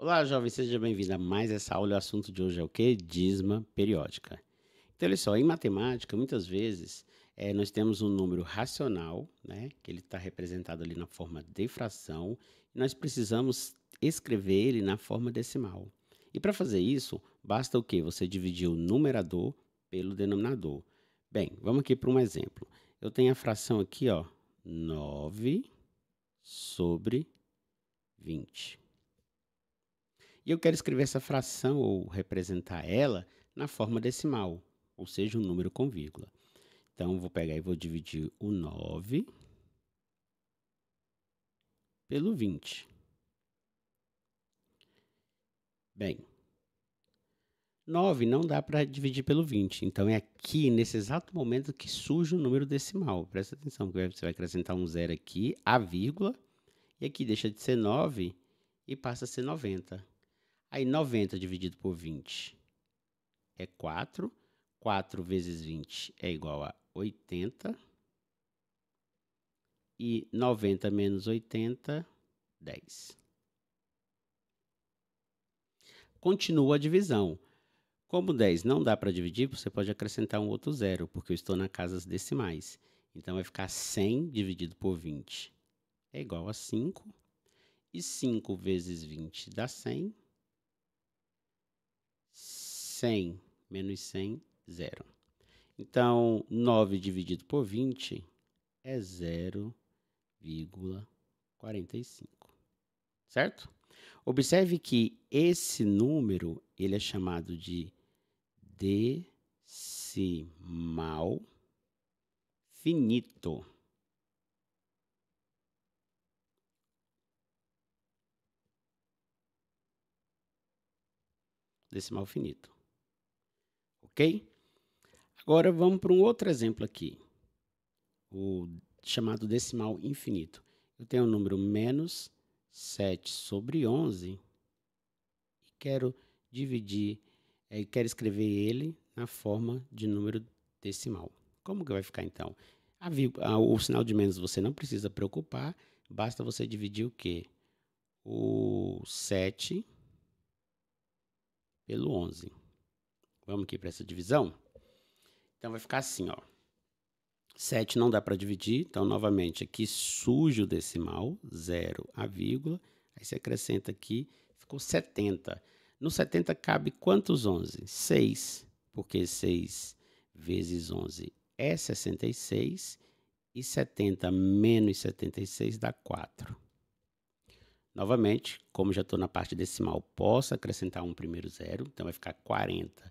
Olá, jovem, seja bem-vindo a mais essa aula. O assunto de hoje é o que? Dízima periódica. Então, olha só, em matemática, muitas vezes é, nós temos um número racional, né, que ele está representado ali na forma de fração, e nós precisamos escrever ele na forma decimal. E para fazer isso, basta o que? Você dividir o numerador pelo denominador. Bem, vamos aqui para um exemplo. Eu tenho a fração aqui, ó, 9 sobre 20. E eu quero escrever essa fração ou representar ela na forma decimal, ou seja, um número com vírgula. Então, vou pegar e vou dividir o 9 pelo 20. Bem, 9 não dá para dividir pelo 20. Então, é aqui, nesse exato momento, que surge o número decimal. Presta atenção, porque você vai acrescentar um zero aqui, a vírgula, e aqui deixa de ser 9 e passa a ser 90. Aí 90 dividido por 20 é 4. 4 vezes 20 é igual a 80. E 90 menos 80, 10. Continua a divisão. Como 10 não dá para dividir, você pode acrescentar um outro zero, porque eu estou na casas decimais. Então vai ficar 100 dividido por 20 é igual a 5. E 5 vezes 20 dá 100. 100 menos 100, zero. Então, 9 dividido por 20 é 0,45, certo? Observe que esse número ele é chamado de decimal finito. Decimal finito ok? Agora vamos para um outro exemplo aqui, o chamado decimal infinito. Eu tenho o número menos 7 sobre 11 e quero dividir, é, quero escrever ele na forma de número decimal. Como que vai ficar então? A, a, o sinal de menos você não precisa preocupar, basta você dividir o quê? O 7 pelo 11. Vamos aqui para essa divisão? Então vai ficar assim, ó. 7 não dá para dividir, então novamente aqui sujo o decimal, 0 a vírgula, aí você acrescenta aqui, ficou 70. No 70 cabe quantos 11? 6, porque 6 vezes 11 é 66 e 70 menos 76 dá 4. Novamente, como já estou na parte decimal, posso acrescentar um primeiro zero, então vai ficar 40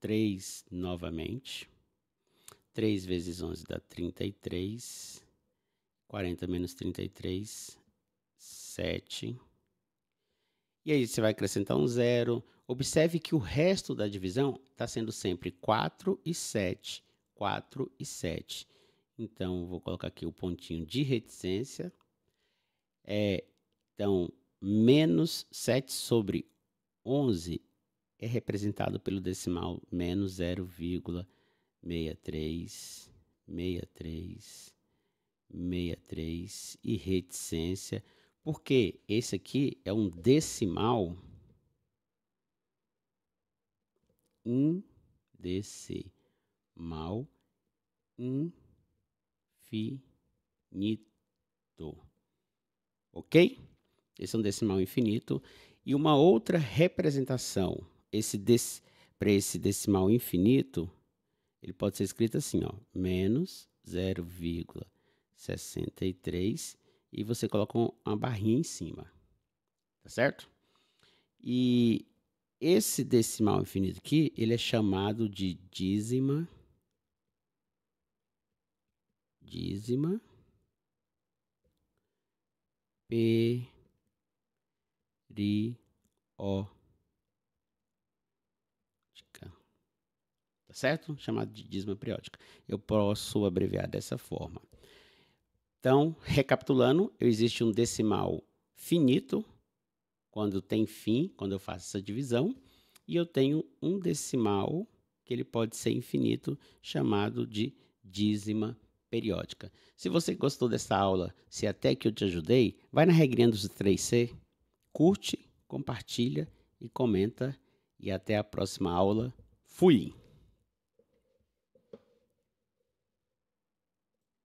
3 novamente. 3 vezes 11 dá 33. 40 menos 33, 7. E aí você vai acrescentar um zero. Observe que o resto da divisão está sendo sempre 4 e 7. 4 e 7. Então, vou colocar aqui o pontinho de reticência. É, então, menos 7 sobre 11 é representado pelo decimal menos 0,636363 e reticência, porque esse aqui é um decimal indecimal infinito. Ok? Esse é um decimal infinito. E uma outra representação esse para esse decimal infinito, ele pode ser escrito assim, ó, menos 0,63 e você coloca uma barrinha em cima, tá certo? E esse decimal infinito aqui, ele é chamado de dízima, dízima, periódica tá certo? Chamado de dízima periódica. Eu posso abreviar dessa forma. Então, recapitulando, existe um decimal finito, quando tem fim, quando eu faço essa divisão, e eu tenho um decimal que ele pode ser infinito, chamado de dízima periódica. Se você gostou dessa aula, se é até que eu te ajudei, vai na regrinha dos 3C, curte, compartilha e comenta. E até a próxima aula. Fui!